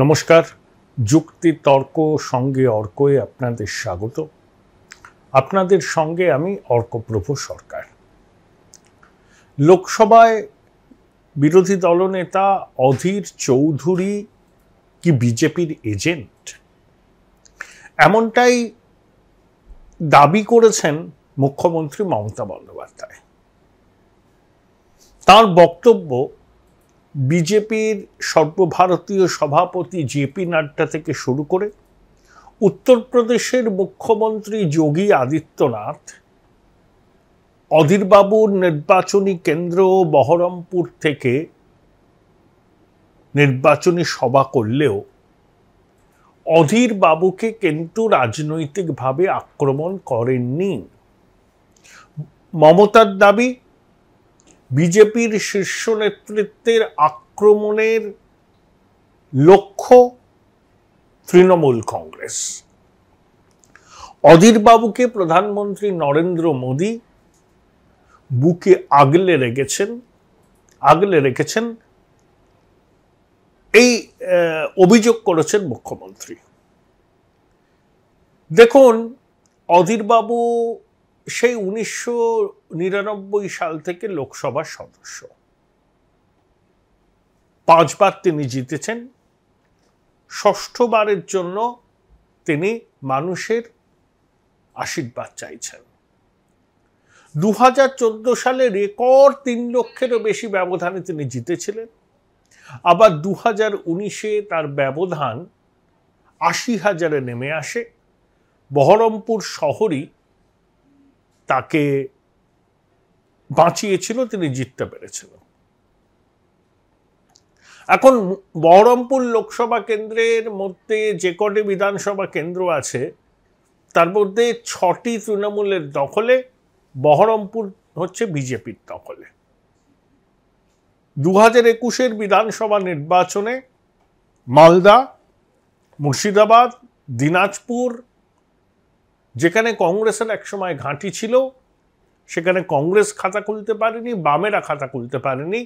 নমস্কার যুক্তি তর্ক সঙ্গে অর্কয়ে আপনাদের স্বাগত আপনাদের সঙ্গে আমি অর্কপ্রভু সরকার লোকসভায় বিরোধী দলনেতা অধীর চৌধুরী কি বিজেপির এজেন্ট এমনটাই দাবি করেছেন মুখ্যমন্ত্রী মমতা বন্দ্যোপাধ্যায় তার বক্তব্য বিজেপির সর্বভারতীয় সভাপতি জেপি নাড্ডা থেকে শুরু করে উত্তরপ্রদেশের মুখ্যমন্ত্রী যোগী আদিত্যনাথ অধীরবাবুর নির্বাচনী কেন্দ্র বহরমপুর থেকে নির্বাচনী সভা করলেও অধীরবাবুকে কিন্তু রাজনৈতিকভাবে আক্রমণ করেননি মমতার দাবি বিজেপির শীর্ষ নেতৃত্বের আক্রমণের লক্ষ্য তৃণমূল কংগ্রেস অধীরবাবুকে প্রধানমন্ত্রী নরেন্দ্র মোদী বুকে আগলে রেখেছেন আগলে রেখেছেন এই অভিযোগ করেছেন মুখ্যমন্ত্রী দেখুন অধীরবাবু সেই উনিশশো সাল থেকে লোকসভার সদস্য পাঁচবার তিনি জিতেছেন ষষ্ঠবারের জন্য তিনি মানুষের আশীর্বাদ চাইছেন দু সালে রেকর্ড তিন লক্ষেরও বেশি ব্যবধানে তিনি জিতেছিলেন আবার দু হাজার উনিশে তার ব্যবধান আশি হাজারে নেমে আসে বহরমপুর শহরই তাকে বাঁচিয়েছিল তিনি জিততে পেরেছিলেন এখন বহরমপুর লোকসভা কেন্দ্রের মধ্যে যে কটি বিধানসভা কেন্দ্র আছে তার মধ্যে ছটি তৃণমূলের দখলে বহরমপুর হচ্ছে বিজেপির দখলে দু হাজার একুশের বিধানসভা নির্বাচনে মালদা মুর্শিদাবাদ দিনাজপুর যেখানে কংগ্রেসের একসময় ঘাঁটি ছিল সেখানে কংগ্রেস খাতা খুলতে পারেনি বামেরা খাতা খুলতে পারেনি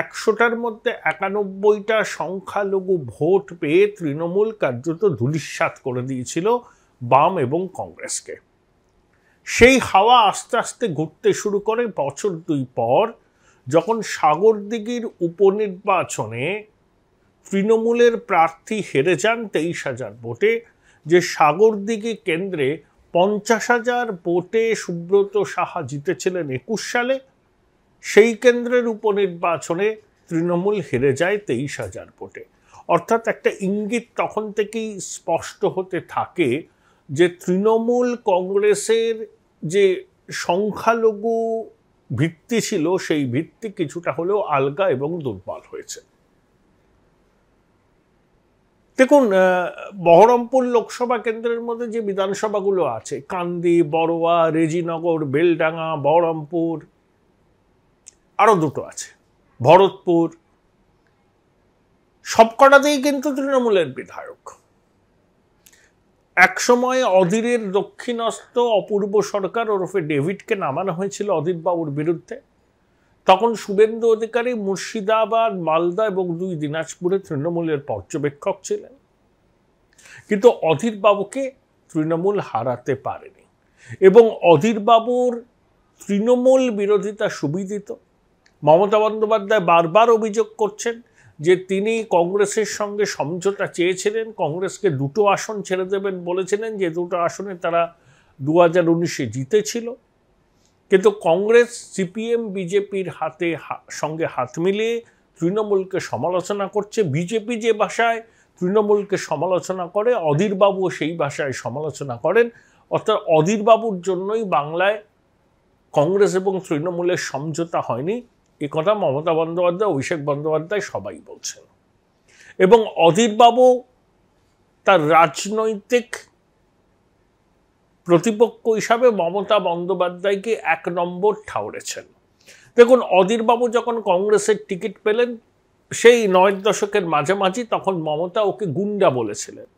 একশোটার মধ্যে একানব্বইটা সংখ্যালঘু ভোট পেয়ে তৃণমূল কার্যত ধূলিস্বাত করে দিয়েছিল বাম এবং কংগ্রেসকে সেই হাওয়া আস্তে আস্তে ঘুরতে শুরু করে বছর দুই পর যখন সাগরদিঘির উপনির্বাচনে তৃণমূলের প্রার্থী হেরে যান তেইশ হাজার ভোটে যে সাগরদিঘি কেন্দ্রে পঞ্চাশ হাজার ভোটে সুব্রত সাহা জিতেছিলেন একুশ সালে সেই কেন্দ্রের উপনির্বাচনে তৃণমূল হেরে যায় তেইশ হাজার ভোটে অর্থাৎ একটা ইঙ্গিত তখন থেকেই স্পষ্ট হতে থাকে যে তৃণমূল কংগ্রেসের যে সংখ্যালঘু ভিত্তি ছিল সেই ভিত্তি কিছুটা হলেও আলগা এবং দুর্বল হয়েছে দেখুন বহরমপুর লোকসভা কেন্দ্রের মধ্যে যে বিধানসভাগুলো আছে কান্দি বড়োয়া রেজিনগর বেলডাঙ্গা বহরমপুর আরও দুটো আছে ভরতপুর সবকটাতেই কিন্তু তৃণমূলের বিধায়ক একসময় অধীরের দক্ষিণস্থ অপূর্ব সরকার ওরফে ডেভিডকে নামানো হয়েছিল অধীরবাবুর বিরুদ্ধে তখন শুভেন্দু অধিকারী মুর্শিদাবাদ মালদা এবং দুই দিনাজপুরে তৃণমূলের পর্যবেক্ষক ছিলেন কিন্তু অধীরবাবুকে তৃণমূল হারাতে পারেনি এবং অধীরবাবুর তৃণমূল বিরোধিতা সুবিদিত মমতা বন্দ্যোপাধ্যায় বারবার অভিযোগ করছেন যে তিনি কংগ্রেসের সঙ্গে সমঝোতা চেয়েছিলেন কংগ্রেসকে দুটো আসন ছেড়ে দেবেন বলেছিলেন যে দুটো আসনে তারা দু হাজার উনিশে জিতেছিল কিন্তু কংগ্রেস সিপিএম বিজেপির হাতে সঙ্গে হাত মিলিয়ে তৃণমূলকে সমালোচনা করছে বিজেপি যে ভাষায় তৃণমূলকে সমালোচনা করে অধীরবাবুও সেই ভাষায় সমালোচনা করেন অর্থাৎ অধীরবাবুর জন্যই বাংলায় কংগ্রেস এবং তৃণমূলের সমঝোতা হয়নি এ কথা মমতা বন্দ্যোপাধ্যায় অভিষেক বন্দ্যোপাধ্যায় সবাই বলছেন এবং অধীরবাবু তার রাজনৈতিক প্রতিপক্ষ হিসাবে মমতা বন্দ্যোপাধ্যায়কে এক নম্বর ঠাউরেছেন দেখুন অধীরবাবু যখন কংগ্রেসের টিকিট পেলেন সেই নয় দশকের মাঝামাঝি তখন মমতা ওকে গুন্ডা বলেছিলেন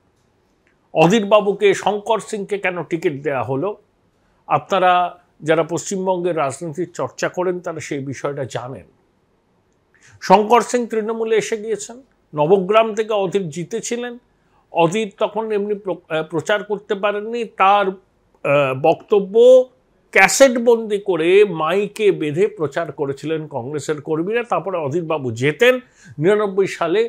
অধীরবাবুকে শঙ্কর সিংকে কেন টিকিট দেয়া হলো আপনারা যারা পশ্চিমবঙ্গের রাজনীতির চর্চা করেন তারা সেই বিষয়টা জানেন শঙ্কর সিং তৃণমূলে এসে গিয়েছেন নবগ্রাম থেকে অধীর জিতেছিলেন অধীর তখন এমনি প্রচার করতে পারেননি তার বক্তব্য ক্যাসেট বন্দি করে মাইকে বেঁধে প্রচার করেছিলেন কংগ্রেসের কর্মীরা তারপরে অধীরবাবু যেতেন নিরানব্বই সালে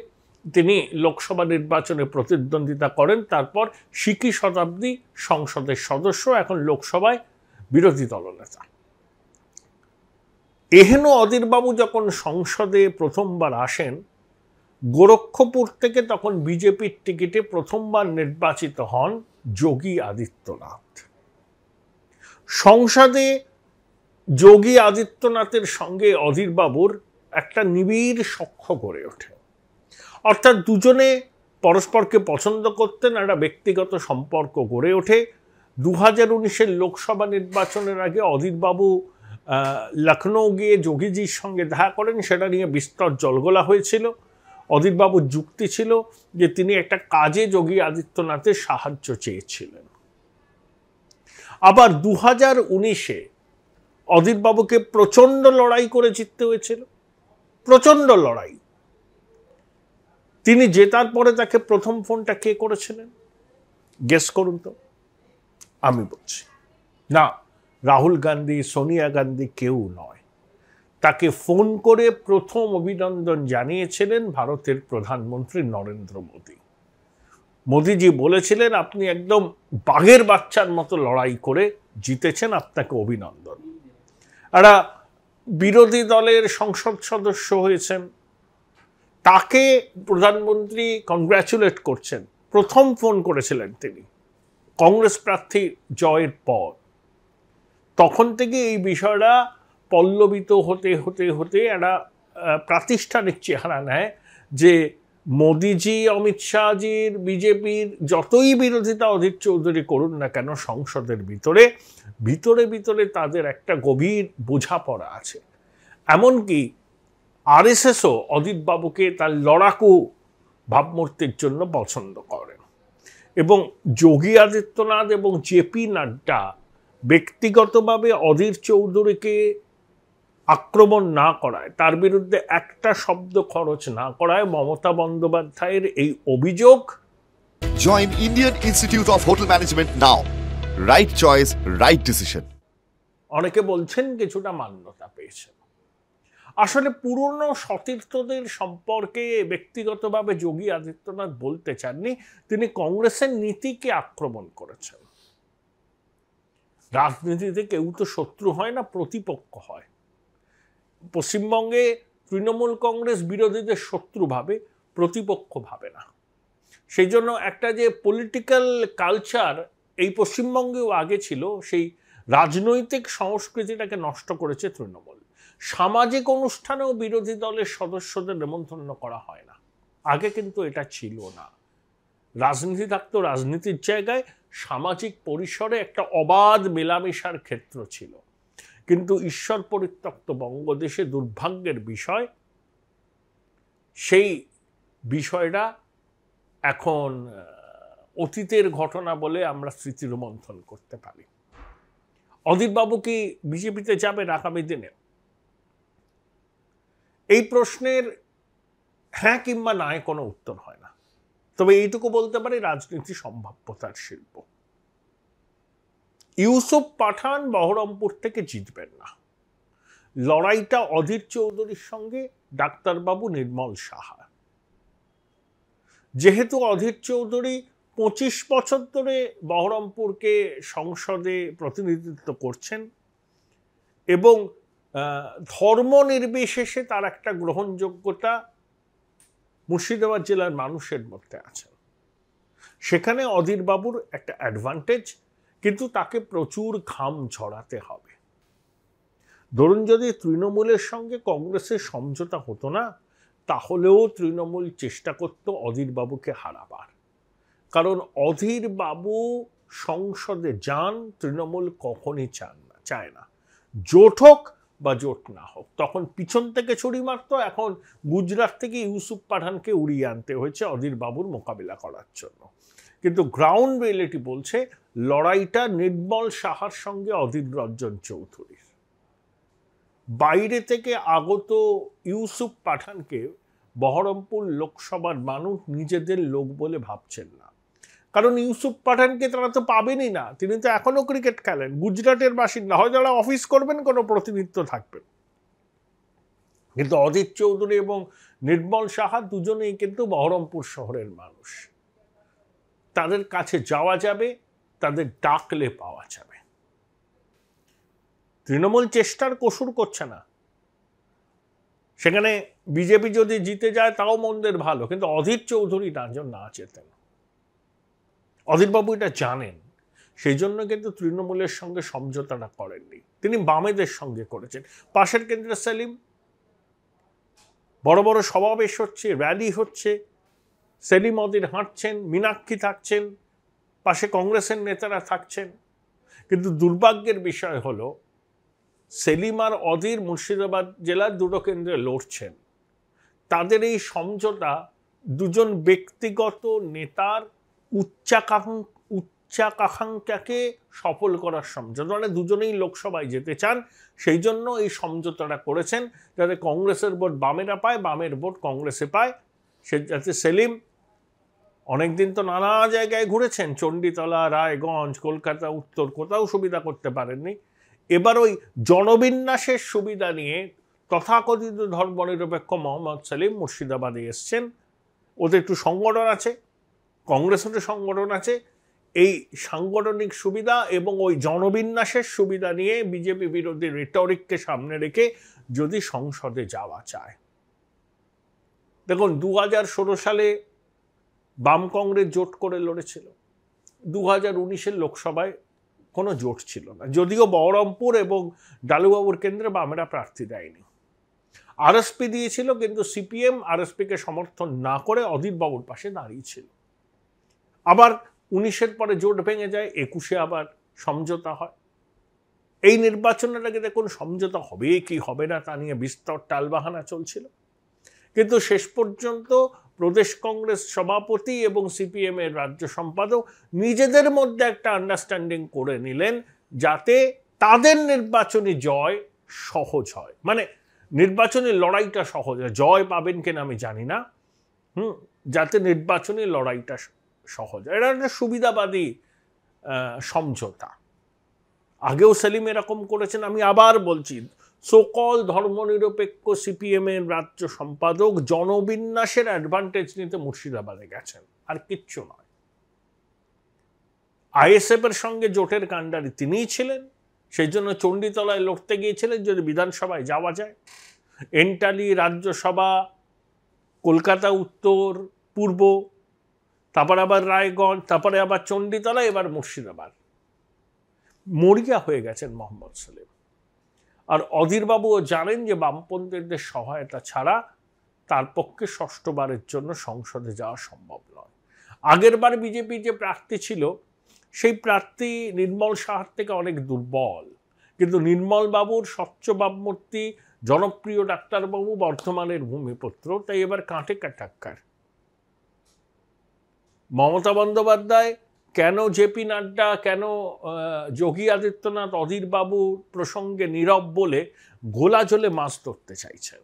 তিনি লোকসভা নির্বাচনে প্রতিদ্বন্দ্বিতা করেন তারপর সিকি শতাব্দী সংসদের সদস্য এখন লোকসভায় বিরোধী দলনেতা এহেন অধীরবাবু যখন সংসদে প্রথমবার আসেন গোরক্ষপুর থেকে তখন বিজেপির টিকিটে প্রথমবার নির্বাচিত হন যোগী আদিত্যনাথ সংসদে যোগী আদিত্যনাথের সঙ্গে অধীর বাবুর একটা নিবিড় সখ্য গড়ে ওঠে অর্থাৎ দুজনে পরস্পরকে পছন্দ করতেন একটা ব্যক্তিগত সম্পর্ক গড়ে ওঠে দু হাজার উনিশের লোকসভা নির্বাচনের আগে অধীরবাবু লখনৌ গিয়ে যোগীজির সঙ্গে দেখা করেন সেটা নিয়ে বিস্তর জলগোলা হয়েছিল অধীরবাবুর যুক্তি ছিল যে তিনি একটা কাজে যোগী আদিত্যনাথের সাহায্য চেয়েছিলেন আবার দু হাজার উনিশে অধীরবাবুকে প্রচণ্ড লড়াই করে জিততে হয়েছিল প্রচণ্ড লড়াই তিনি জেতার পরে তাকে প্রথম ফোনটা কে করেছিলেন গেস করুন তো আমি বলছি না রাহুল গান্ধী সোনিয়া গান্ধী কেউ নয় তাকে ফোন করে প্রথম অভিনন্দন জানিয়েছিলেন ভারতের প্রধানমন্ত্রী নরেন্দ্র মোদী মোদিজি বলেছিলেন আপনি একদম বাঘের বাচ্চার মতো লড়াই করে জিতেছেন আপনাকে অভিনন্দন একটা বিরোধী দলের সংসদ সদস্য হয়েছেন তাকে প্রধানমন্ত্রী কনগ্র্যাচুলেট করছেন প্রথম ফোন করেছিলেন তিনি কংগ্রেস প্রার্থী জয়ের পর তখন থেকে এই বিষয়টা পল্লবিত হতে হতে হতে একটা প্রাতিষ্ঠানিক চেহারা নেয় যে মোদিজি অমিত শাহজির বিজেপির যতই বিরোধিতা অধীর চৌধুরী করুন না কেন সংসদের ভিতরে ভিতরে ভিতরে তাদের একটা গভীর বোঝাপড়া আছে এমনকি আরএসএসও অদিতবাবুকে তার লড়াকু ভাবমূর্তির জন্য পছন্দ করেন এবং যোগী আদিত্যনাথ এবং জেপি নাড্ডা ব্যক্তিগতভাবে অধীর চৌধুরীকে আক্রমণ না করায় তার বিরুদ্ধে একটা শব্দ খরচ না করায় মমতা বন্দ্যোপাধ্যায়ের এই অভিযোগ join Indian Institute of Hotel Management now right choice right decision অনেকে বলছেন কিছুটা মান্যতা পেয়েছে আসলে পুরনো সতীর্থদের সম্পর্কে ব্যক্তিগতভাবে যোগী আদিত্যনাথ বলতে চাননি তিনি কংগ্রেসের নীতিকে আক্রমণ করেছেন রাজনীতিতে কেউ তো শত্রু হয় না প্রতিপক্ষ হয় পশ্চিমবঙ্গে তৃণমূল কংগ্রেস বিরোধীদের শত্রু ভাবে প্রতিপক্ষ ভাবে না সেই জন্য একটা যে পলিটিক্যাল কালচার এই পশ্চিমবঙ্গেও আগে ছিল সেই রাজনৈতিক সংস্কৃতিটাকে নষ্ট করেছে তৃণমূল সামাজিক অনুষ্ঠানেও বিরোধী দলের সদস্যদের নেমন্তন্ন করা হয় না আগে কিন্তু এটা ছিল না রাজনীতি থাকতো রাজনীতির জায়গায় সামাজিক পরিসরে একটা অবাধ মেলামেশার ক্ষেত্র ছিল কিন্তু ঈশ্বর পরিত্যক্ত বঙ্গদেশে দুর্ভাগ্যের বিষয় সেই বিষয়টা এখন অতীতের ঘটনা বলে আমরা স্মৃতি রোমন্থন করতে পারি অদিতবাবু কি বিজেপিতে যাবেন আগামী দিনে এই প্রশ্নের হ্যাঁ কিংবা নায় কোনো উত্তর হয় না তবে এইটুকু বলতে পারি রাজনীতি সম্ভাব্যতার শিল্প ইউসুফ পাঠান বহরমপুর থেকে জিতবেন না লড়াইটা অধীর চৌধুরীর সঙ্গে ডাক্তারবাবু নির্মল সাহা যেহেতু অধীর চৌধুরী পঁচিশ বছর ধরে বহরমপুরকে সংসদে প্রতিনিধিত্ব করছেন এবং ধর্ম নির্বিশেষে তার একটা গ্রহণযোগ্যতা মুর্শিদাবাদ জেলার মানুষের মধ্যে আছে সেখানে অধীরবাবুর একটা অ্যাডভান্টেজ কিন্তু তাকে প্রচুর ঘাম ঝরাতে হবে ধরুন যদি তৃণমূলের সঙ্গে কংগ্রেসের সমঝোতা হতো না তাহলেও তৃণমূল চেষ্টা করত অধীরবাবুকে হারাবার কারণ অধীরবাবু সংসদে যান তৃণমূল কখনই চান না চায় না জোট হোক বা জোট না হোক তখন পিছন থেকে ছড়ি মারত এখন গুজরাট থেকে ইউসুফ পাঠানকে উড়িয়ে আনতে হয়েছে অধীরবাবুর মোকাবিলা করার জন্য কিন্তু গ্রাউন্ড রিয়েলিটি বলছে লড়াইটা নির্মল সাহার সঙ্গে অধীর রঞ্জন চৌধুরীর বাইরে থেকে আগত ইউসুফ পাঠানকে বহরমপুর লোকসভার মানুষ নিজেদের লোক বলে ভাবছেন না কারণ ইউসুফ পাঠানকে তারা তো পাবেনই না তিনি তো এখনও ক্রিকেট খেলেন গুজরাটের বাসিন্দা হয় যারা অফিস করবেন কোনো প্রতিনিধিত্ব থাকবেন কিন্তু অজিত চৌধুরী এবং নির্মল সাহা দুজনেই কিন্তু বহরমপুর শহরের মানুষ তাদের কাছে যাওয়া যাবে তাদের ডাকলে পাওয়া যাবে তৃণমূল চেষ্টার কসুর করছে না সেখানে বিজেপি যদি জিতে যায় তাও মন্দের ভালো কিন্তু অধীর চৌধুরী না না চেতেন অধীরবাবু এটা জানেন সেই জন্য কিন্তু তৃণমূলের সঙ্গে সমঝোতাটা করেননি তিনি বামেদের সঙ্গে করেছেন পাশের কেন্দ্রে সেলিম বড় বড় সমাবেশ হচ্ছে র্যালি হচ্ছে সেলিম অদির হাঁটছেন মীনাক্ষী থাকছেন পাশে কংগ্রেসের নেতারা থাকছেন কিন্তু দুর্ভাগ্যের বিষয় হলো সেলিম আর অধীর মুর্শিদাবাদ জেলার দুটো কেন্দ্রে লড়ছেন তাদের এই সমঝোতা দুজন ব্যক্তিগত নেতার উচ্চাকাঙ্ উচ্চাকাঙ্ক্ষাকে সফল করার সমঝোতা মানে দুজনেই লোকসভায় যেতে চান সেই জন্য এই সমঝোতাটা করেছেন যাতে কংগ্রেসের ভোট বামেরা পায় বামের ভোট কংগ্রেসে পায় সে যাতে সেলিম অনেকদিন তো নানা জায়গায় ঘুরেছেন চণ্ডীতলা রায়গঞ্জ কলকাতা উত্তর কোথাও সুবিধা করতে পারেননি এবার ওই জনবিন্যাসের সুবিধা নিয়ে তথাকথিত ধর্মনিরপেক্ষ মোহাম্মদ সেলিম মুর্শিদাবাদে এসছেন ওদের একটু সংগঠন আছে কংগ্রেসের সংগঠন আছে এই সাংগঠনিক সুবিধা এবং ওই জনবিন্যাসের সুবিধা নিয়ে বিজেপি বিরোধী রেটরিককে সামনে রেখে যদি সংসদে যাওয়া চায় দেখুন দু হাজার ষোলো সালে বাম কংগ্রেস জোট করে লড়েছিল দু হাজার উনিশের লোকসভায় কোনো জোট ছিল না যদিও বহরমপুর এবং ডালুবাবুর কেন্দ্রে বামেরা প্রার্থী দেয়নি আরএসপি দিয়েছিল কিন্তু সিপিএম আরএসপিকে সমর্থন না করে অধীরবাবুর পাশে দাঁড়িয়েছিল আবার উনিশের পরে জোট ভেঙে যায় একুশে আবার সমঝোতা হয় এই নির্বাচনের আগে দেখুন সমঝোতা হবে কি হবে না তা নিয়ে বিস্তর টালবাহানা চলছিল কিন্তু শেষ পর্যন্ত প্রদেশ কংগ্রেস সভাপতি এবং সিপিএমের রাজ্য সম্পাদক নিজেদের মধ্যে একটা আন্ডারস্ট্যান্ডিং করে নিলেন যাতে তাদের নির্বাচনী জয় সহজ হয় মানে নির্বাচনী লড়াইটা সহজ হয় জয় পাবেন কিনা আমি জানি না হুম যাতে নির্বাচনী লড়াইটা সহজ হয় এটা একটা সুবিধাবাদী সমঝোতা আগেও সেলিম এরকম করেছেন আমি আবার বলছি সোকল ধর্মনিরপেক্ষ সিপিএমের রাজ্য সম্পাদক জনবিন্যাসের অ্যাডভান্টেজ নিতে মুর্শিদাবাদে গেছেন আর কিচ্ছু নয় আইএসএফ এর সঙ্গে জোটের কাণ্ডারি তিনিই ছিলেন সেই জন্য চণ্ডীতলায় লড়তে গিয়েছিলেন যদি বিধানসভায় যাওয়া যায় এন্টালি রাজ্যসভা কলকাতা উত্তর পূর্ব তারপর আবার রায়গঞ্জ তারপরে আবার চণ্ডীতলা এবার মুর্শিদাবাদ মরিয়া হয়ে গেছেন মোহাম্মদ সালেম আর অধীরবাবুও জানেন যে বামপন্থীদের সহায়তা ছাড়া তার পক্ষে ষষ্ঠবারের জন্য সংসদে যাওয়া সম্ভব নয় আগেরবার বিজেপি যে প্রার্থী ছিল সেই প্রার্থী নির্মল সাহার থেকে অনেক দুর্বল কিন্তু নির্মলবাবুর স্বচ্ছ বামমূর্তি জনপ্রিয় ডাক্তারবাবু বর্ধমানের ভূমিপুত্র তাই এবার কাঁটে কাটাক্কার মমতা বন্দ্যোপাধ্যায় কেন জেপি নাড্ডা কেন যোগী আদিত্যনাথ অধীরবাবুর প্রসঙ্গে নীরব বলে গোলা জলে মাছ ধরতে চাইছেন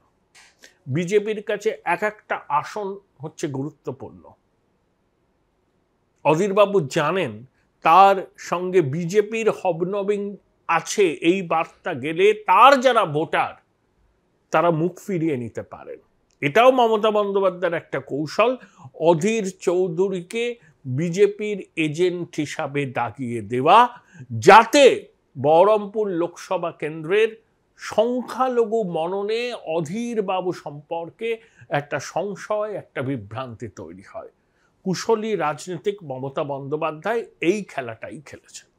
বিজেপির কাছে এক একটা আসন হচ্ছে গুরুত্বপূর্ণ অধীরবাবু জানেন তার সঙ্গে বিজেপির হবনবিং আছে এই বার্তা গেলে তার যারা ভোটার তারা মুখ ফিরিয়ে নিতে পারেন এটাও মমতা বন্দ্যোপাধ্যায়ের একটা কৌশল অধীর চৌধুরীকে বিজেপির এজেন্ট হিসাবে দাগিয়ে দেওয়া যাতে বহরমপুর লোকসভা কেন্দ্রের সংখ্যালঘু মননে অধীরবাবু সম্পর্কে একটা সংশয় একটা বিভ্রান্তি তৈরি হয় কুশলী রাজনীতিক মমতা বন্দ্যোপাধ্যায় এই খেলাটাই খেলেছেন